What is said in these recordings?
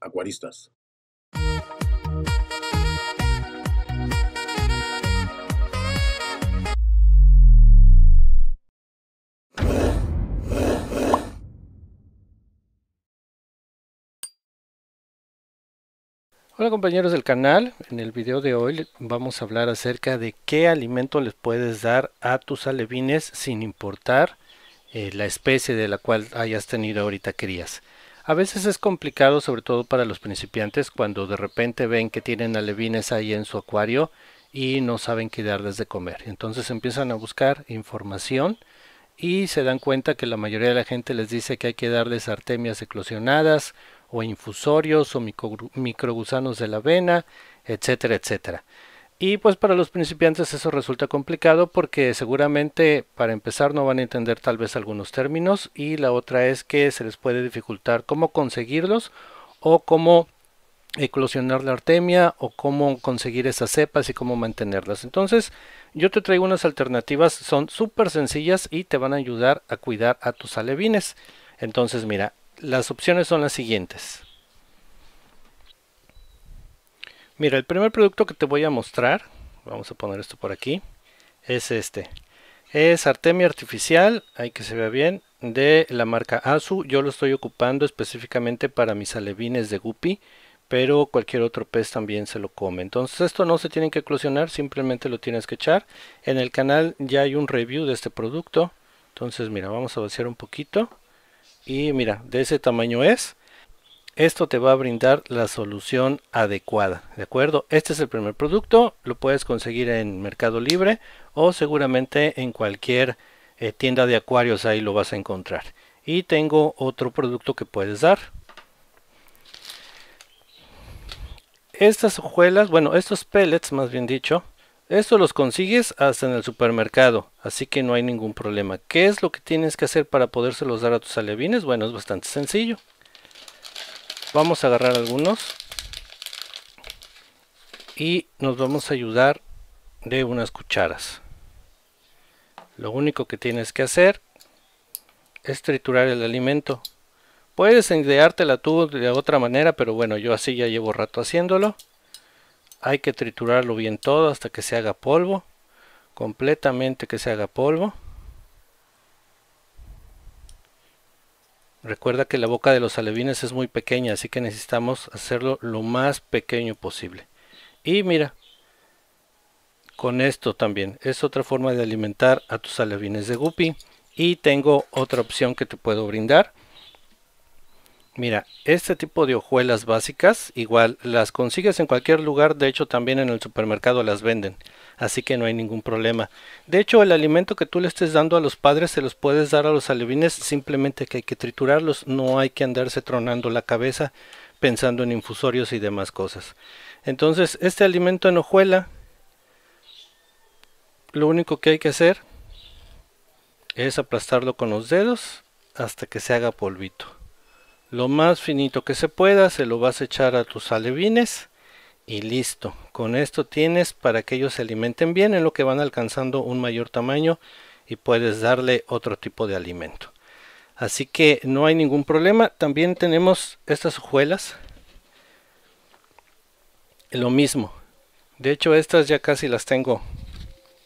acuaristas. Hola compañeros del canal, en el video de hoy vamos a hablar acerca de qué alimento les puedes dar a tus alevines sin importar eh, la especie de la cual hayas tenido ahorita crías. A veces es complicado, sobre todo para los principiantes, cuando de repente ven que tienen alevines ahí en su acuario y no saben qué darles de comer. Entonces empiezan a buscar información y se dan cuenta que la mayoría de la gente les dice que hay que darles artemias eclosionadas o infusorios o microgusanos de la avena, etcétera, etcétera. Y pues para los principiantes eso resulta complicado porque seguramente para empezar no van a entender tal vez algunos términos y la otra es que se les puede dificultar cómo conseguirlos o cómo eclosionar la artemia o cómo conseguir esas cepas y cómo mantenerlas. Entonces yo te traigo unas alternativas, son súper sencillas y te van a ayudar a cuidar a tus alevines. Entonces mira, las opciones son las siguientes. Mira, el primer producto que te voy a mostrar, vamos a poner esto por aquí, es este. Es artemia artificial, hay que se vea bien, de la marca Asu. Yo lo estoy ocupando específicamente para mis alevines de guppy, pero cualquier otro pez también se lo come. Entonces esto no se tiene que eclosionar, simplemente lo tienes que echar. En el canal ya hay un review de este producto. Entonces mira, vamos a vaciar un poquito. Y mira, de ese tamaño es esto te va a brindar la solución adecuada, ¿de acuerdo? Este es el primer producto, lo puedes conseguir en Mercado Libre o seguramente en cualquier eh, tienda de acuarios ahí lo vas a encontrar. Y tengo otro producto que puedes dar. Estas hojuelas, bueno, estos pellets más bien dicho, estos los consigues hasta en el supermercado, así que no hay ningún problema. ¿Qué es lo que tienes que hacer para podérselos dar a tus alevines? Bueno, es bastante sencillo. Vamos a agarrar algunos. Y nos vamos a ayudar de unas cucharas. Lo único que tienes que hacer es triturar el alimento. Puedes la tú de otra manera, pero bueno, yo así ya llevo rato haciéndolo. Hay que triturarlo bien todo hasta que se haga polvo. Completamente que se haga polvo. Recuerda que la boca de los alevines es muy pequeña, así que necesitamos hacerlo lo más pequeño posible. Y mira, con esto también es otra forma de alimentar a tus alevines de guppy. Y tengo otra opción que te puedo brindar. Mira, este tipo de hojuelas básicas, igual las consigues en cualquier lugar, de hecho también en el supermercado las venden así que no hay ningún problema. De hecho, el alimento que tú le estés dando a los padres se los puedes dar a los alevines, simplemente que hay que triturarlos, no hay que andarse tronando la cabeza pensando en infusorios y demás cosas. Entonces, este alimento en hojuela, lo único que hay que hacer es aplastarlo con los dedos hasta que se haga polvito. Lo más finito que se pueda se lo vas a echar a tus alevines y listo. Con esto tienes para que ellos se alimenten bien en lo que van alcanzando un mayor tamaño y puedes darle otro tipo de alimento. Así que no hay ningún problema. También tenemos estas hojuelas. Lo mismo. De hecho estas ya casi las tengo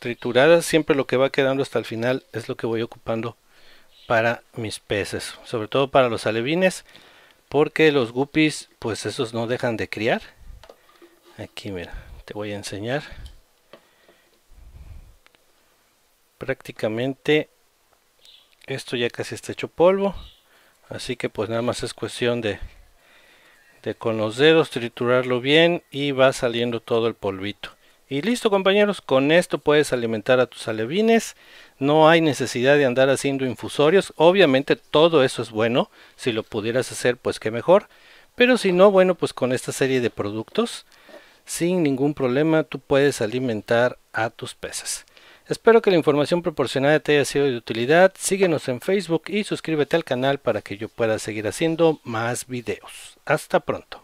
trituradas. Siempre lo que va quedando hasta el final es lo que voy ocupando para mis peces. Sobre todo para los alevines. Porque los guppies pues esos no dejan de criar aquí mira te voy a enseñar prácticamente esto ya casi está hecho polvo así que pues nada más es cuestión de de con los dedos triturarlo bien y va saliendo todo el polvito y listo compañeros con esto puedes alimentar a tus alevines no hay necesidad de andar haciendo infusorios obviamente todo eso es bueno si lo pudieras hacer pues qué mejor pero si no bueno pues con esta serie de productos sin ningún problema tú puedes alimentar a tus peces. Espero que la información proporcionada te haya sido de utilidad. Síguenos en Facebook y suscríbete al canal para que yo pueda seguir haciendo más videos. Hasta pronto.